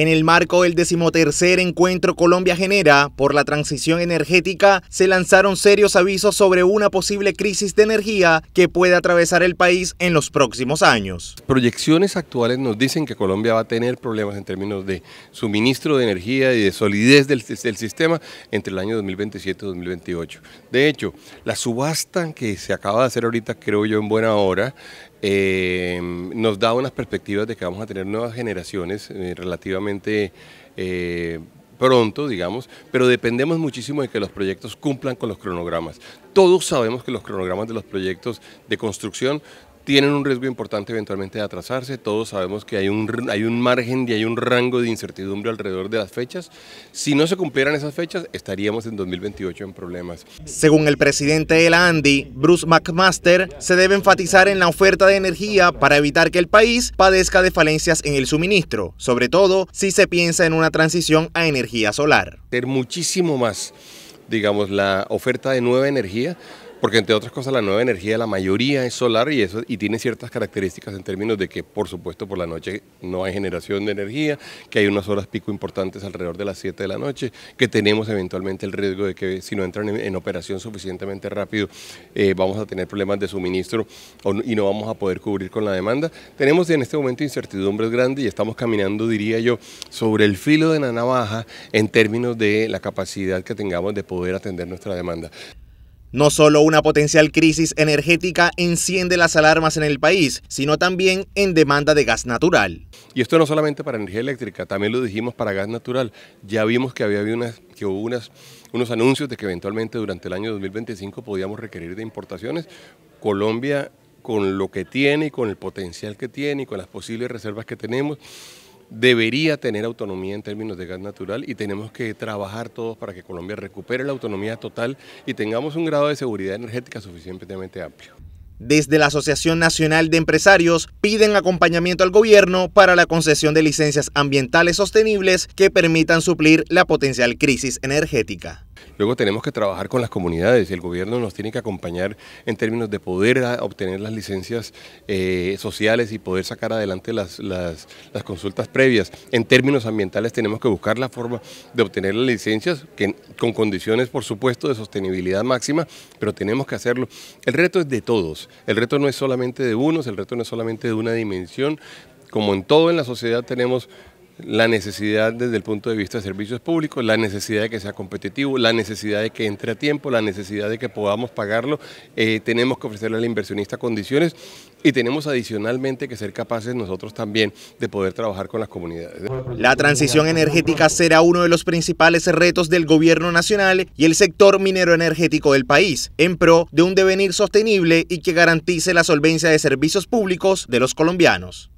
En el marco del decimotercer encuentro Colombia Genera por la transición energética, se lanzaron serios avisos sobre una posible crisis de energía que puede atravesar el país en los próximos años. Proyecciones actuales nos dicen que Colombia va a tener problemas en términos de suministro de energía y de solidez del, del sistema entre el año 2027 y 2028. De hecho, la subasta que se acaba de hacer ahorita, creo yo, en buena hora, Em, nos da unas perspectivas de que vamos a tener nuevas generaciones eh, relativamente eh, pronto, digamos, pero dependemos muchísimo de que los proyectos cumplan con los cronogramas. Todos sabemos que los cronogramas de los proyectos de construcción tienen un riesgo importante eventualmente de atrasarse. Todos sabemos que hay un, hay un margen y hay un rango de incertidumbre alrededor de las fechas. Si no se cumplieran esas fechas, estaríamos en 2028 en problemas. Según el presidente de la ANDI, Bruce McMaster, se debe enfatizar en la oferta de energía para evitar que el país padezca de falencias en el suministro, sobre todo si se piensa en una transición a energía solar. Ser muchísimo más, digamos, la oferta de nueva energía porque entre otras cosas la nueva energía, la mayoría es solar y, eso, y tiene ciertas características en términos de que por supuesto por la noche no hay generación de energía, que hay unas horas pico importantes alrededor de las 7 de la noche, que tenemos eventualmente el riesgo de que si no entran en, operación suficientemente rápido eh, vamos a tener problemas de suministro y no vamos a poder cubrir con la demanda. Tenemos en este momento incertidumbres grandes y estamos caminando, diría yo, sobre el filo de la navaja en términos de la capacidad que tengamos de poder atender nuestra demanda. No solo una potencial crisis energética enciende las alarmas en el país, sino también en demanda de gas natural. Y esto no solamente para energía eléctrica, también lo dijimos para gas natural. Ya vimos que había unas, que hubo unos anuncios de que eventualmente durante el año 2025 podíamos requerir de importaciones. Colombia, con lo que tiene y con el potencial que tiene y con las posibles reservas que tenemos, debería tener autonomía en términos de gas natural y tenemos que trabajar todos para que Colombia recupere la autonomía total y tengamos un grado de seguridad energética suficientemente amplio. Desde la Asociación Nacional de Empresarios piden acompañamiento al gobierno para la concesión de licencias ambientales sostenibles que permitan suplir la potencial crisis energética. Luego tenemos que trabajar con las comunidades, y el gobierno nos tiene que acompañar en términos de poder ah, obtener las licencias eh, sociales y poder sacar adelante las, las, consultas previas. En términos ambientales tenemos que buscar la forma de obtener las licencias con condiciones, por supuesto, de sostenibilidad máxima, pero tenemos que hacerlo. El reto es de todos, el reto no es solamente de unos, el reto no es solamente de una dimensión, como en todo en la sociedad tenemos la necesidad desde el punto de vista de servicios públicos, la necesidad de que sea competitivo, la necesidad de que entre a tiempo, la necesidad de que podamos pagarlo, eh, tenemos que ofrecerle al inversionista condiciones y tenemos adicionalmente que ser capaces nosotros también de poder trabajar con las comunidades. La transición energética será uno de los principales retos del gobierno nacional y el sector minero energético del país, en pro de un devenir sostenible y que garantice la solvencia de servicios públicos de los colombianos.